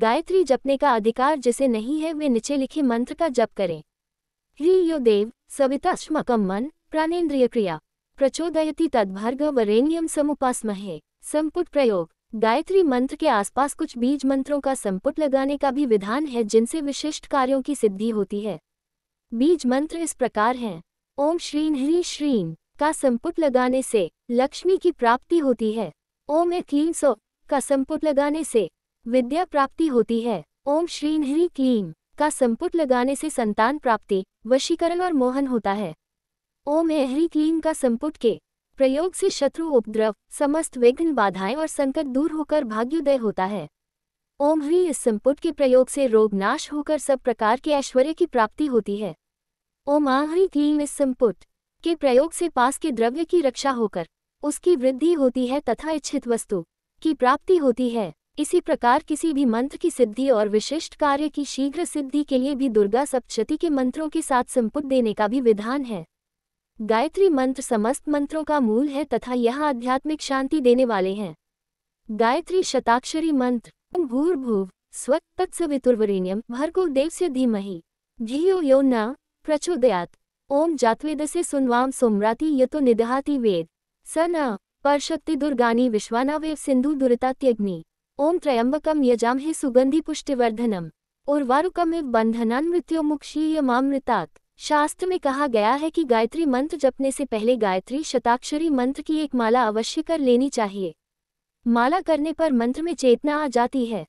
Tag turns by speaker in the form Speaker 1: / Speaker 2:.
Speaker 1: गायत्री जपने का अधिकार जिसे नहीं है वे नीचे लिखे मंत्र का जप करें ह्री यो देव सविताश्मकम मन प्राणेन्द्रिय क्रिया प्रचोदयति तद्भर्ग वरेण्यम समुपासमहे संपुट प्रयोग गायत्री मंत्र के आसपास कुछ बीज मंत्रों का संपुट लगाने का भी विधान है जिनसे विशिष्ट कार्यों की सिद्धि होती है बीज मंत्र इस प्रकार हैं ओम श्रीन ह्री श्रीन का संपुट लगाने से लक्ष्मी की प्राप्ति होती है ओम ए क्लीन सो का संपुट लगाने से विद्या प्राप्ति होती है ओम श्री हरी क्लीम का संपुट लगाने से संतान प्राप्ति वशीकरण और मोहन होता है ओम एहरी क्लीम का संपुट के प्रयोग से शत्रु उपद्रव समस्त विघ्न बाधाएं और संकट दूर होकर भाग्योदय होता है ओम ह्री इस संपुट के प्रयोग से रोग नाश होकर सब प्रकार के ऐश्वर्य की प्राप्ति होती है ओम आहरी क्लीम इस संपुट के प्रयोग से पास के द्रव्य की रक्षा होकर उसकी वृद्धि होती है तथा इच्छित वस्तु की प्राप्ति होती है इसी प्रकार किसी भी मंत्र की सिद्धि और विशिष्ट कार्य की शीघ्र सिद्धि के लिए भी दुर्गा सप्तशती के मंत्रों के साथ संपुट देने का भी विधान है गायत्री मंत्र समस्त मंत्रों का मूल है तथा यह आध्यात्मिक शांति देने वाले हैं गायत्री शताक्षरी मंत्र भूर्भुव स्वत तत्सवितुर्वरेण्यम भर्गो देवस्य धीमहि धियो यो न प्रचोदयात ओम से सुनवाम सोम्राति यतो निदहाति वेद स न परशक्ति दुर्गानी विश्वानावेव सिंधु दुरितात्यग्नि ओम त्रयंबकम यजामहे सुगंधि पुष्टिवर्धनम उर्वारुकम इव बंधनान मृत्योमुक्षीयमामृतात शास्त्र में कहा गया है कि गायत्री मंत्र जपने से पहले गायत्री शताक्षरी मंत्र की एक माला अवश्य कर लेनी चाहिए माला करने पर मंत्र में चेतना आ जाती है